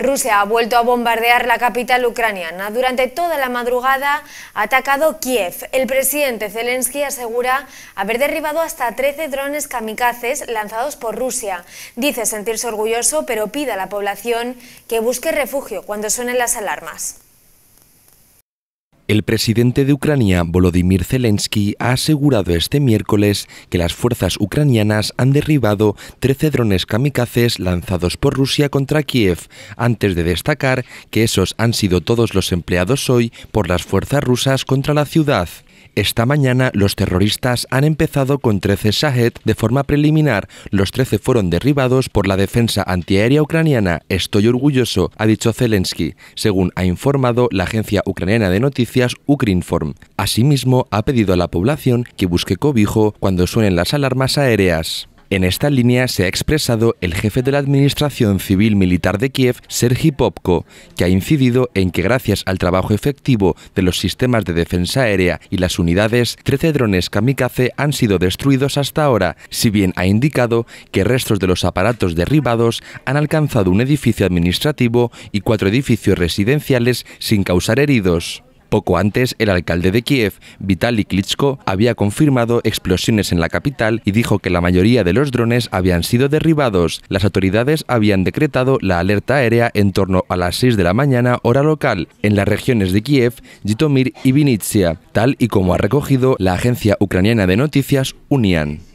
Rusia ha vuelto a bombardear la capital ucraniana. Durante toda la madrugada ha atacado Kiev. El presidente Zelensky asegura haber derribado hasta 13 drones kamikazes lanzados por Rusia. Dice sentirse orgulloso, pero pide a la población que busque refugio cuando suenen las alarmas. El presidente de Ucrania, Volodymyr Zelensky, ha asegurado este miércoles que las fuerzas ucranianas han derribado 13 drones kamikazes lanzados por Rusia contra Kiev, antes de destacar que esos han sido todos los empleados hoy por las fuerzas rusas contra la ciudad. Esta mañana los terroristas han empezado con 13 sajet De forma preliminar, los 13 fueron derribados por la defensa antiaérea ucraniana. Estoy orgulloso, ha dicho Zelensky, según ha informado la agencia ucraniana de noticias Ukrinform. Asimismo, ha pedido a la población que busque cobijo cuando suenen las alarmas aéreas. En esta línea se ha expresado el jefe de la Administración Civil Militar de Kiev, Sergi Popko, que ha incidido en que gracias al trabajo efectivo de los sistemas de defensa aérea y las unidades, 13 drones kamikaze han sido destruidos hasta ahora, si bien ha indicado que restos de los aparatos derribados han alcanzado un edificio administrativo y cuatro edificios residenciales sin causar heridos. Poco antes, el alcalde de Kiev, Vitaly Klitschko, había confirmado explosiones en la capital y dijo que la mayoría de los drones habían sido derribados. Las autoridades habían decretado la alerta aérea en torno a las 6 de la mañana hora local en las regiones de Kiev, Jitomir y Vinitsia, tal y como ha recogido la agencia ucraniana de noticias UNIAN.